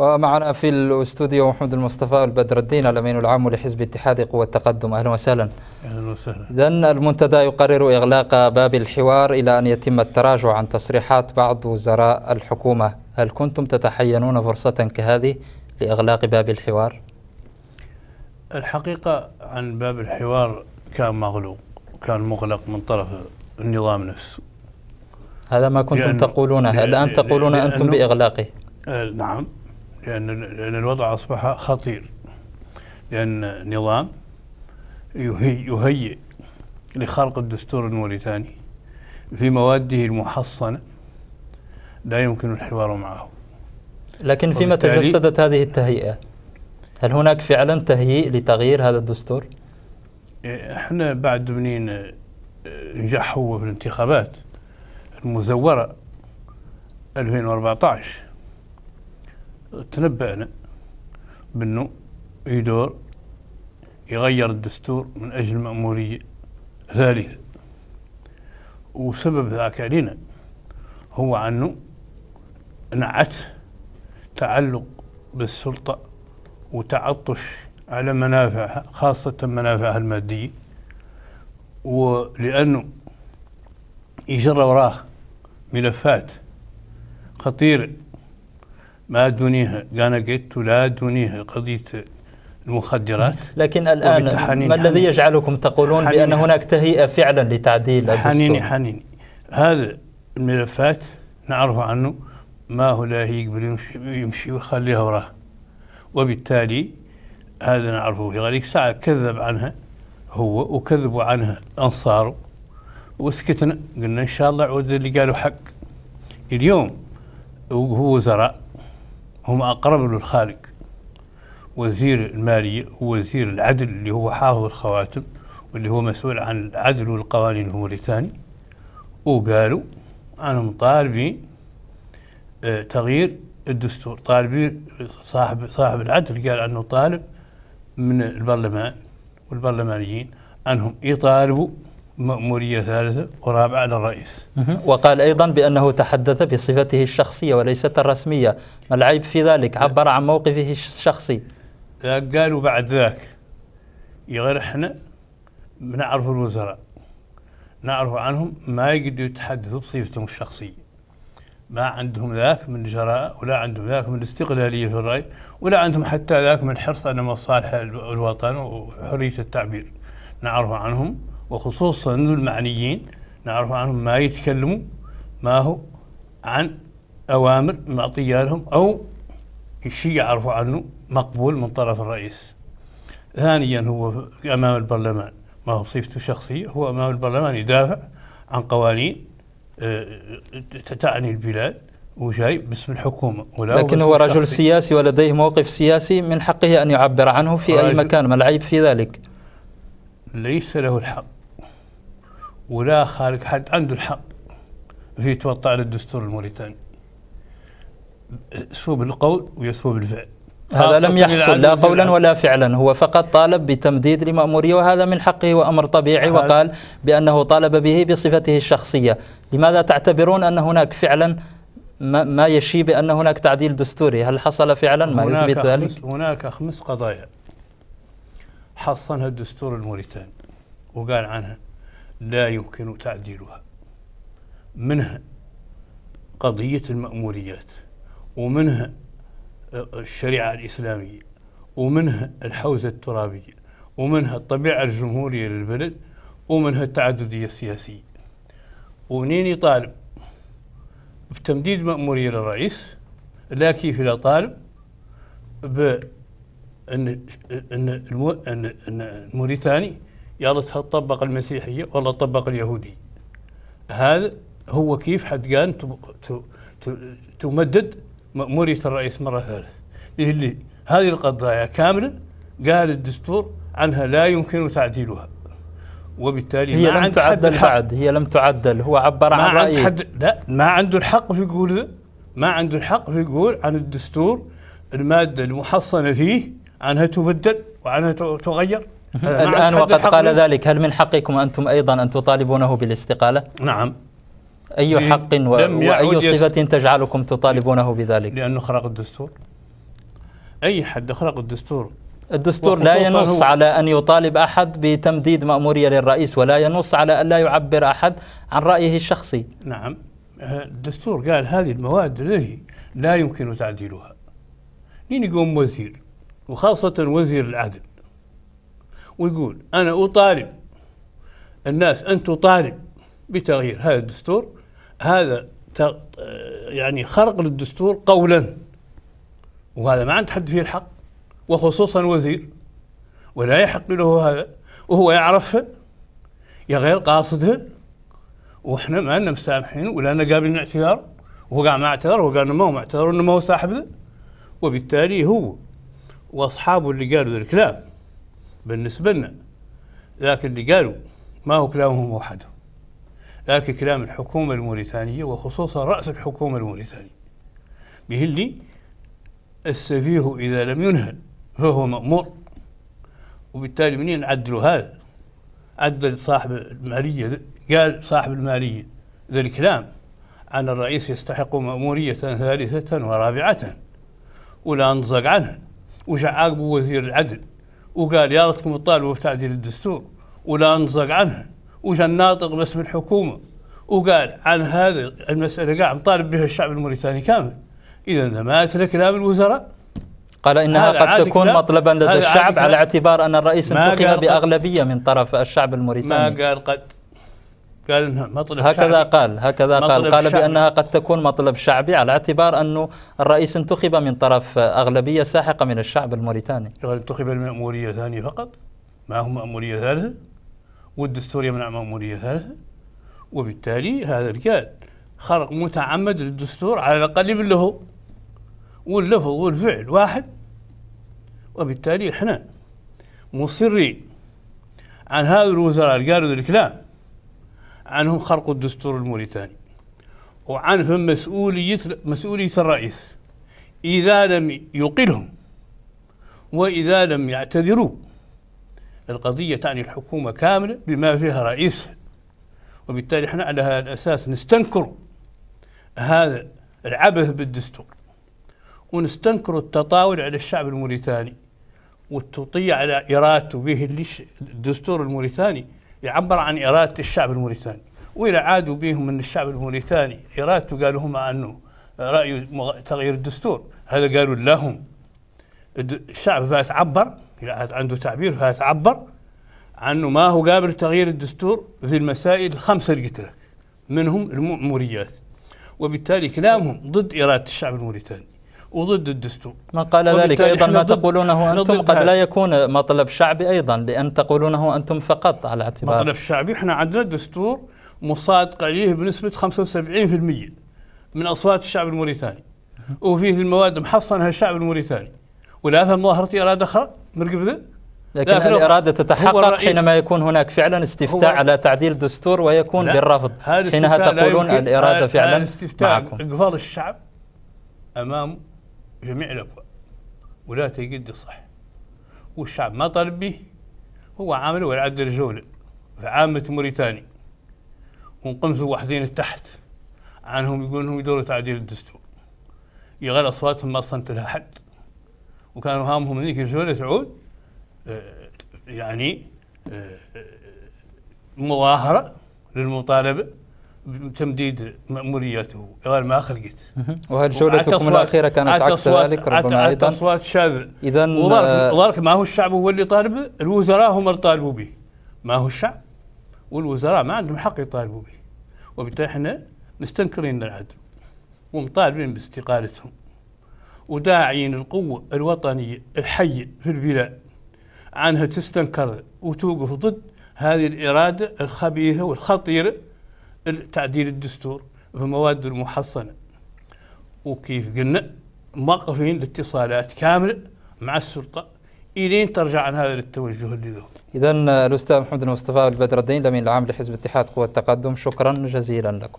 ومعنا في الاستوديو محمود المصطفى البدر الدين الامين العام لحزب اتحاد قوى التقدم اهلا وسهلا اهلا وسهلا اذا المنتدى يقرر اغلاق باب الحوار الى ان يتم التراجع عن تصريحات بعض وزراء الحكومه هل كنتم تتحينون فرصه كهذه لاغلاق باب الحوار الحقيقه عن باب الحوار كان مغلوق كان مغلق من طرف النظام نفسه هذا ما كنتم تقولونه الان تقولون انتم باغلاقه آه، نعم لأن, لأن الوضع أصبح خطير لأن نظام يهيئ لخرق الدستور الموريتاني في مواده المحصنة لا يمكن الحوار معه لكن فيما تجسدت هذه التهيئة هل هناك فعلا تهيئ لتغيير هذا الدستور؟ إيه، احنا بعد منين آه، نجحوا في الانتخابات المزورة 2014 تنبأنا بأنه يدور يغير الدستور من أجل مأمورية ثالثة وسبب ذاك علينا هو أنه نعت تعلق بالسلطة وتعطش على منافعها خاصة منافعها المادية ولأنه يجرى وراه ملفات خطيرة ما دونها قانقت ولا دونيها قضية المخدرات لكن الآن ما الذي يجعلكم تقولون بأن هناك تهيئة فعلا لتعديل الدستور حنيني حنيني هذا الملفات نعرف عنه ما هو لا يقبل يمشي, يمشي ويخليها وراه وبالتالي هذا نعرفه في غريق ساعة كذب عنها هو وكذبوا عنها أنصاره وسكتنا قلنا إن شاء الله عود اللي قالوا حق اليوم وهو وزراء هم أقرب للخالق وزير المالية ووزير العدل اللي هو حافظ الخواتم واللي هو مسؤول عن العدل والقوانين الهمريتاني وقالوا أنهم طالبين آه، تغيير الدستور طالبين صاحب صاحب العدل قال أنه طالب من البرلمان والبرلمانيين أنهم يطالبوا مأمورية ثالثة ورابعة للرئيس وقال أيضا بأنه تحدث بصفته الشخصية وليست الرسمية ما العيب في ذلك عبر عن موقفه الشخصي قالوا بعد ذاك غير احنا نعرف الوزراء نعرف عنهم ما يقدروا يتحدثوا بصفتهم الشخصية ما عندهم ذاك من جراءة ولا عندهم ذاك من استقلالية في الرأي ولا عندهم حتى ذاك من حرص على مصالح الوطن وحرية التعبير نعرف عنهم وخصوصا المعنيين نعرف عنهم ما يتكلموا ما هو عن أوامر معطية لهم أو شيء يعرفوا عنه مقبول من طرف الرئيس ثانيا هو أمام البرلمان ما هو بصفته الشخصية هو أمام البرلمان يدافع عن قوانين آه، تعني البلاد وجاي باسم الحكومة ولا لكن هو رجل شخصي. سياسي ولديه موقف سياسي من حقه أن يعبر عنه في أي مكان ما العيب في ذلك ليس له الحق ولا خارج حد عنده الحق في يتوطى على الدستور الموريتاني سوء القول ويسوء بالفعل هذا لم يحصل لا قولا ولا فعلا هو فقط طالب بتمديد لمأمورية وهذا من حقه وأمر طبيعي وقال بأنه طالب به بصفته الشخصية لماذا تعتبرون أن هناك فعلا ما, ما يشي بأن هناك تعديل دستوري هل حصل فعلا ما يثبت ذلك هناك خمس قضايا حصنها الدستور الموريتاني وقال عنها لا يمكن تعديلها منها قضية المأموريات ومنها آه، الشريعة الإسلامية ومنها الحوزة الترابية ومنها الطبيعة الجمهورية للبلد ومنها التعددية السياسية ونين يطالب بتمديد مأمورية للرئيس لا كيف لا طالب بأن أن أن موريتاني يلا تطبق المسيحيه ولا تطبق اليهودي هذا هو كيف حد قال تمدد مأمورية الرئيس مرة ثالثة اللي هذه القضايا كاملة قال الدستور عنها لا يمكن تعديلها وبالتالي هي ما لم تعدل بعد هي لم تعدل هو عبر عن رأيه حد لا ما عنده الحق في يقول ما عنده الحق في يقول عن الدستور المادة المحصنة فيه عنها تبدل وعنها تغير الآن وقد قال من... ذلك هل من حقكم أنتم أيضا أن تطالبونه بالاستقالة؟ نعم أي حق و... وأي صفة تجعلكم تطالبونه بذلك؟ لأنه خرق الدستور أي حد خرق الدستور الدستور لا ينص على أن يطالب أحد بتمديد مأمورية للرئيس ولا ينص على أن لا يعبر أحد عن رأيه الشخصي نعم آه، الدستور قال هذه المواد له لا يمكن تعديلها مين يقوم وزير وخاصة وزير العدل ويقول أنا أطالب الناس أن تطالب بتغيير هذا الدستور هذا يعني خرق للدستور قولا وهذا ما عند حد فيه الحق وخصوصا وزير ولا يحق له هذا وهو يعرف يا غير قاصده واحنا ما لنا مسامحين ولا لنا قابلين اعتذار وهو قاعد ما اعتذر وقال قال ما هو معتذر انه ما هو صاحب وبالتالي هو واصحابه اللي قالوا الكلام بالنسبة لنا لكن اللي قالوا ما هو كلامهم وحده لكن كلام الحكومة الموريتانية وخصوصا رأس الحكومة الموريتانية به اللي السفيه إذا لم ينهل فهو مأمور وبالتالي منين عدلوا هذا عدل صاحب المالية قال صاحب المالية ذا الكلام عن الرئيس يستحق مأمورية ثالثة ورابعة ولا انزق عنها وش عاقبه وزير العدل وقال يا ريتكم تطالبوا بتعديل الدستور ولا انزق عنه وجا الناطق باسم الحكومه وقال عن هذه المساله قاعد مطالب بها الشعب الموريتاني كامل اذا ما ترى كلام الوزراء قال انها قد تكون مطلبا لدى الشعب على اعتبار ان الرئيس انتخب باغلبيه من طرف الشعب الموريتاني ما قال قد قال مطلب هكذا شعبي. قال هكذا قال قال بأنها قد تكون مطلب شعبي على اعتبار أنه الرئيس انتخب من طرف أغلبية ساحقة من الشعب الموريتاني قال انتخب المأمورية ثانية فقط ما هم مأمورية ثالثة والدستور يمنع مأمورية ثالثة وبالتالي هذا الرجال خرق متعمد للدستور على الأقل من له واللفظ والفعل واحد وبالتالي احنا مصرين عن هذا الوزراء اللي قالوا الكلام عنهم خرق الدستور الموريتاني وعنهم مسؤولية مسؤولية الرئيس إذا لم يقلهم وإذا لم يعتذروا القضية تعني الحكومة كاملة بما فيها رئيسها وبالتالي احنا على هذا الأساس نستنكر هذا العبث بالدستور ونستنكر التطاول على الشعب الموريتاني والتطيع على إرادته به الدستور الموريتاني يعبر عن إرادة الشعب الموريتاني وإلى عادوا بهم من الشعب الموريتاني إرادته قالوا هم أنه رأي تغيير الدستور هذا قالوا لهم الشعب فيتعبر عنده تعبير فيتعبر عنه ما هو قابل تغيير الدستور في المسائل الخمسة اللي قلت لك منهم الموريات وبالتالي كلامهم ضد إرادة الشعب الموريتاني وضد الدستور من قال ذلك أيضا ما تقولونه أنتم قد لا يكون مطلب شعبي أيضا لأن تقولونه أنتم فقط على اعتبار مطلب شعبي احنا عندنا دستور مصادقة عليه بنسبة 75% من أصوات الشعب الموريتاني وفيه المواد محصنها الشعب الموريتاني ولا هذا مظاهرة إرادة أخرى من قبل لكن, لا الإرادة تتحقق حينما يكون هناك فعلا استفتاء على تعديل دستور ويكون لا. بالرفض حينها تقولون الإرادة فعلا معكم استفتاء إقفال الشعب أمام جميع الأبواب ولا تجد صح والشعب ما طالب به هو عامل ولا عدل جولة في عامة موريتاني ونقمزوا وحدين تحت عنهم يقول هم يدوروا تعديل الدستور يغال اصواتهم ما صنت لها حد وكانوا هامهم من ذيك الجولة تعود آه، يعني آه، آه، مظاهرة للمطالبة تمديد مأموريته قال ما خلقت وهل جولتكم الأخيرة كانت عكس ذلك ربما أيضا أصوات الشعب إذا وذلك آه، ما هو الشعب هو اللي طالب الوزراء هم اللي طالبوا به ما هو الشعب والوزراء ما عندهم حق يطالبوا به وبالتالي احنا مستنكرين العدل ومطالبين باستقالتهم وداعين القوة الوطنية الحية في البلاد عنها تستنكر وتوقف ضد هذه الإرادة الخبيثة والخطيرة تعديل الدستور مواد المحصنة وكيف قلنا موقفين الاتصالات كاملة مع السلطة إلين ترجع عن هذا التوجه اللي له إذا الأستاذ محمد المصطفى البدر الدين الأمين العام لحزب اتحاد قوى التقدم شكرا جزيلا لكم